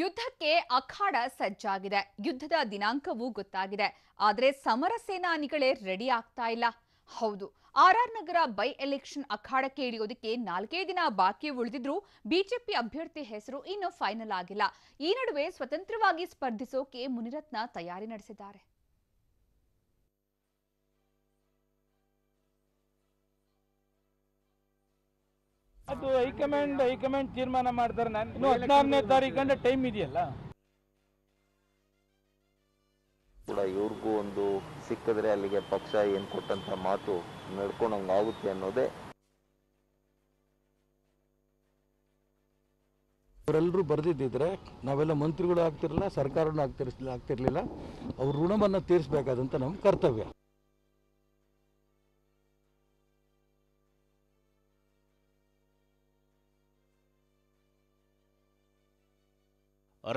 ಯುದ್ಧಕ್ಕೆ ಅಖಾಡ ಸಜ್ಜಾಗಿದೆ ಯುದ್ಧದ ದಿನಾಂಕವೂ ಗೊತ್ತಾಗಿದೆ ಆದರೆ ಸಮರ ಸೇನಾನಿಗಳೇ ರೆಡಿ ಆಗ್ತಾ ಇಲ್ಲ ಹೌದು R R Nagar by election ಅಖಾಡಕ್ಕೆ ಇಳಿಯೋದಕ್ಕೆ ನಾಲ್ಕೇ ದಿನ ಬಾಕಿ ಉಳಿದಿದ್ರು ಬಿಜೆಪಿ ಅಭ್ಯರ್ಥಿ ಹೆಸರು ಇನ್ನೂ ಫೈನಲ್ ಆಗಿಲ್ಲ ಈ ನಡುವೆ ಸ್ವತಂತ್ರವಾಗಿ ಸ್ಪರ್ಧಿಸೋಕೆ ಮುನಿರತ್ನ ತಯಾರಿ ನಡೆಸಿದ್ದಾರೆ ಅದು ಹೈಕಮಾಂಡ್ ಹೈಕಮಾಂಡ್ ತೀರ್ಮಾನ ಮಾಡ್ತಾರೆ ನಾನು ಹದಿನಾರನೇ ಟೈಮ್ ಇದೆಯಲ್ಲ ಕೂಡ ಇವ್ರಿಗೂ ಒಂದು ಸಿಕ್ಕಿದ್ರೆ ಅಲ್ಲಿಗೆ ಪಕ್ಷ ಏನ್ ಕೊಟ್ಟಂತ ಮಾತು ಆಗುತ್ತೆ ಅನ್ನೋದೇ ಅವರೆಲ್ಲರೂ ಬರೆದಿದ್ದಿದ್ರೆ ನಾವೆಲ್ಲ ಮಂತ್ರಿಗಳು ಆಗ್ತಿರಲಿಲ್ಲ ಸರ್ಕಾರನೂ ಆಗ್ತಿರ್ಲಿಲ್ಲ ಅವ್ರ ಋಣವನ್ನು ತೀರಿಸಬೇಕಾದಂಥ ನಮ್ಮ ಕರ್ತವ್ಯ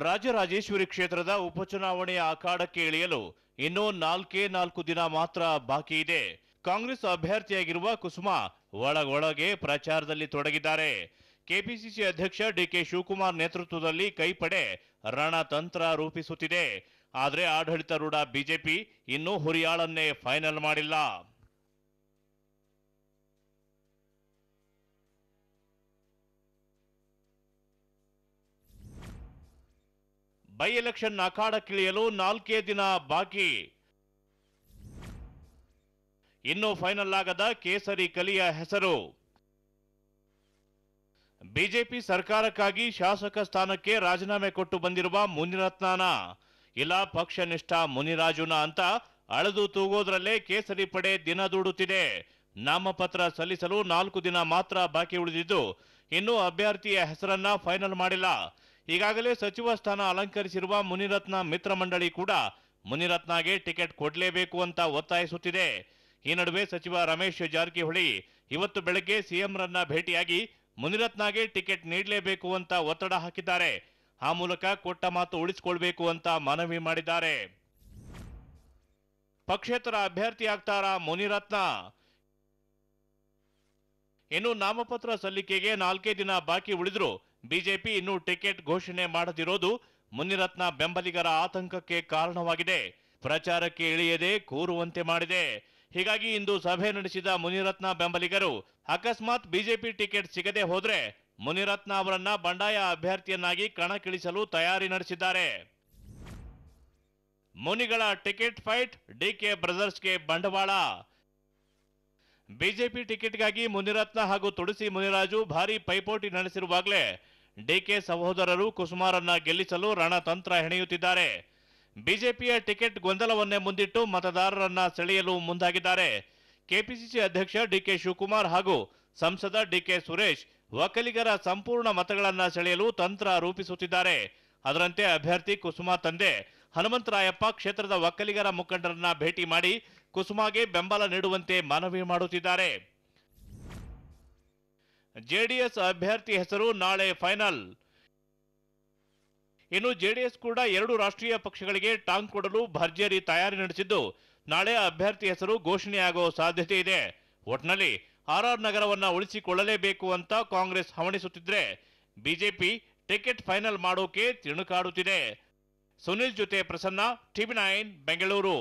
ರಾಜರಾಜೇಶ್ವರಿ ಕ್ಷೇತ್ರದ ಉಪಚುನಾವಣೆಯ ಅಖಾಡಕ್ಕೆ ಇಳಿಯಲು ಇನ್ನೂ ನಾಲ್ಕೇ ನಾಲ್ಕು ದಿನ ಮಾತ್ರ ಬಾಕಿ ಇದೆ ಕಾಂಗ್ರೆಸ್ ಅಭ್ಯರ್ಥಿಯಾಗಿರುವ ಕುಸುಮಾ ಒಳಗೊಳಗೆ ಪ್ರಚಾರದಲ್ಲಿ ತೊಡಗಿದ್ದಾರೆ ಕೆಪಿಸಿಸಿ ಅಧ್ಯಕ್ಷ ಡಿಕೆ ಶಿವಕುಮಾರ್ ನೇತೃತ್ವದಲ್ಲಿ ಕೈಪಡೆ ರಣತಂತ್ರ ರೂಪಿಸುತ್ತಿದೆ ಆದರೆ ಆಡಳಿತಾರೂಢ ಬಿಜೆಪಿ ಇನ್ನೂ ಹುರಿಯಾಳನ್ನೇ ಫೈನಲ್ ಮಾಡಿಲ್ಲ ಬೈ ಎಲೆಕ್ಷನ್ ಅಖಾಡಕ್ಕಿಳಿಯಲು ನಾಲ್ಕೇ ದಿನ ಬಾಕಿ ಇನ್ನೂ ಫೈನಲ್ ಆಗದ ಕೇಸರಿ ಕಲಿಯ ಹೆಸರು ಬಿಜೆಪಿ ಸರ್ಕಾರಕ್ಕಾಗಿ ಶಾಸಕ ಸ್ಥಾನಕ್ಕೆ ರಾಜೀನಾಮೆ ಕೊಟ್ಟು ಬಂದಿರುವ ಮುನಿರತ್ನಾನ ಇಲ್ಲ ನಿಷ್ಠ ಮುನಿರಾಜುನ ಅಂತ ಅಳೆದು ತೂಗೋದ್ರಲ್ಲೇ ಕೇಸರಿ ಪಡೆ ದಿನ ದೂಡುತ್ತಿದೆ ನಾಮಪತ್ರ ಸಲ್ಲಿಸಲು ನಾಲ್ಕು ದಿನ ಮಾತ್ರ ಬಾಕಿ ಉಳಿದಿದ್ದು ಇನ್ನೂ ಅಭ್ಯರ್ಥಿಯ ಹೆಸರನ್ನ ಫೈನಲ್ ಮಾಡಿಲ್ಲ ಈಗಾಗಲೇ ಸಚಿವ ಸ್ಥಾನ ಅಲಂಕರಿಸಿರುವ ಮುನಿರತ್ನ ಮಿತ್ರ ಮಂಡಳಿ ಕೂಡ ಮುನಿರತ್ನಗೆ ಟಿಕೆಟ್ ಕೊಡಲೇಬೇಕು ಅಂತ ಒತ್ತಾಯಿಸುತ್ತಿದೆ ಈ ನಡುವೆ ಸಚಿವ ರಮೇಶ್ ಜಾರಕಿಹೊಳಿ ಇವತ್ತು ಬೆಳಗ್ಗೆ ಸಿಎಂರನ್ನ ಭೇಟಿಯಾಗಿ ಮುನಿರತ್ನಗೆ ಟಿಕೆಟ್ ನೀಡಲೇಬೇಕು ಅಂತ ಒತ್ತಡ ಹಾಕಿದ್ದಾರೆ ಆ ಮೂಲಕ ಕೊಟ್ಟ ಮಾತು ಉಳಿಸಿಕೊಳ್ಬೇಕು ಅಂತ ಮನವಿ ಮಾಡಿದ್ದಾರೆ ಪಕ್ಷೇತರ ಅಭ್ಯರ್ಥಿ ಮುನಿರತ್ನ ಇನ್ನು ನಾಮಪತ್ರ ಸಲ್ಲಿಕೆಗೆ ನಾಲ್ಕೇ ದಿನ ಬಾಕಿ ಉಳಿದ್ರು ಬಿಜೆಪಿ ಇನ್ನೂ ಟಿಕೆಟ್ ಘೋಷಣೆ ಮಾಡದಿರೋದು ಮುನಿರತ್ನ ಬೆಂಬಲಿಗರ ಆತಂಕಕ್ಕೆ ಕಾರಣವಾಗಿದೆ ಪ್ರಚಾರಕ್ಕೆ ಇಳಿಯದೆ ಕೂರುವಂತೆ ಮಾಡಿದೆ ಹೀಗಾಗಿ ಇಂದು ಸಭೆ ನಡೆಸಿದ ಮುನಿರತ್ನ ಬೆಂಬಲಿಗರು ಅಕಸ್ಮಾತ್ ಬಿಜೆಪಿ ಟಿಕೆಟ್ ಸಿಗದೆ ಹೋದ್ರೆ ಮುನಿರತ್ನ ಅವರನ್ನ ಬಂಡಾಯ ಅಭ್ಯರ್ಥಿಯನ್ನಾಗಿ ಕಣಕ್ಕಿಳಿಸಲು ತಯಾರಿ ನಡೆಸಿದ್ದಾರೆ ಮುನಿಗಳ ಟಿಕೆಟ್ ಫೈಟ್ ಡಿಕೆ ಬ್ರದರ್ಸ್ಗೆ ಬಂಡವಾಳ ಬಿಜೆಪಿ ಟಿಕೆಟ್ಗಾಗಿ ಮುನಿರತ್ನ ಹಾಗೂ ತುಳಸಿ ಮುನಿರಾಜು ಭಾರೀ ಪೈಪೋಟಿ ನಡೆಸಿರುವಾಗಲೇ ಡಿಕೆ ಸಹೋದರರು ಕುಸುಮಾರನ್ನ ಗೆಲ್ಲಿಸಲು ರಣತಂತ್ರ ಹೆಣೆಯುತ್ತಿದ್ದಾರೆ ಬಿಜೆಪಿಯ ಟಿಕೆಟ್ ಗೊಂದಲವನ್ನೇ ಮುಂದಿಟ್ಟು ಮತದಾರರನ್ನ ಸೆಳೆಯಲು ಮುಂದಾಗಿದ್ದಾರೆ ಕೆಪಿಸಿಸಿ ಅಧ್ಯಕ್ಷ ಡಿಕೆ ಶಿವಕುಮಾರ್ ಹಾಗೂ ಸಂಸದ ಡಿಕೆ ಸುರೇಶ್ ಒಕ್ಕಲಿಗರ ಸಂಪೂರ್ಣ ಮತಗಳನ್ನು ಸೆಳೆಯಲು ತಂತ್ರ ರೂಪಿಸುತ್ತಿದ್ದಾರೆ ಅದರಂತೆ ಅಭ್ಯರ್ಥಿ ಕುಸುಮಾ ತಂದೆ ಹನುಮಂತರಾಯಪ್ಪ ಕ್ಷೇತ್ರದ ಒಕ್ಕಲಿಗರ ಮುಖಂಡರನ್ನ ಭೇಟಿ ಮಾಡಿ ಕುಸುಮಾಗೆ ಬೆಂಬಲ ನೀಡುವಂತೆ ಮನವಿ ಮಾಡುತ್ತಿದ್ದಾರೆ ಜೆಡಿಎಸ್ ಅಭ್ಯರ್ಥಿ ಹೆಸರು ನಾಳೆ ಫೈನಲ್ ಇನ್ನು ಜೆಡಿಎಸ್ ಕೂಡ ಎರಡು ರಾಷ್ಟ್ರೀಯ ಪಕ್ಷಗಳಿಗೆ ಟಾಂಗ್ ಕೊಡಲು ಭರ್ಜರಿ ತಯಾರಿ ನಡೆಸಿದ್ದು ನಾಳೆ ಅಭ್ಯರ್ಥಿ ಹೆಸರು ಘೋಷಣೆಯಾಗುವ ಸಾಧ್ಯತೆ ಇದೆ ಒಟ್ನಲ್ಲಿ ಆರ್ಆರ್ ನಗರವನ್ನು ಉಳಿಸಿಕೊಳ್ಳಲೇಬೇಕು ಅಂತ ಕಾಂಗ್ರೆಸ್ ಹವಣಿಸುತ್ತಿದ್ರೆ ಬಿಜೆಪಿ ಟಿಕೆಟ್ ಫೈನಲ್ ಮಾಡೋಕೆ ತಿಣುಕಾಡುತ್ತಿದೆ ಸುನಿಲ್ ಜೊತೆ ಪ್ರಸನ್ನ ಟಿವಿ ನೈನ್ ಬೆಂಗಳೂರು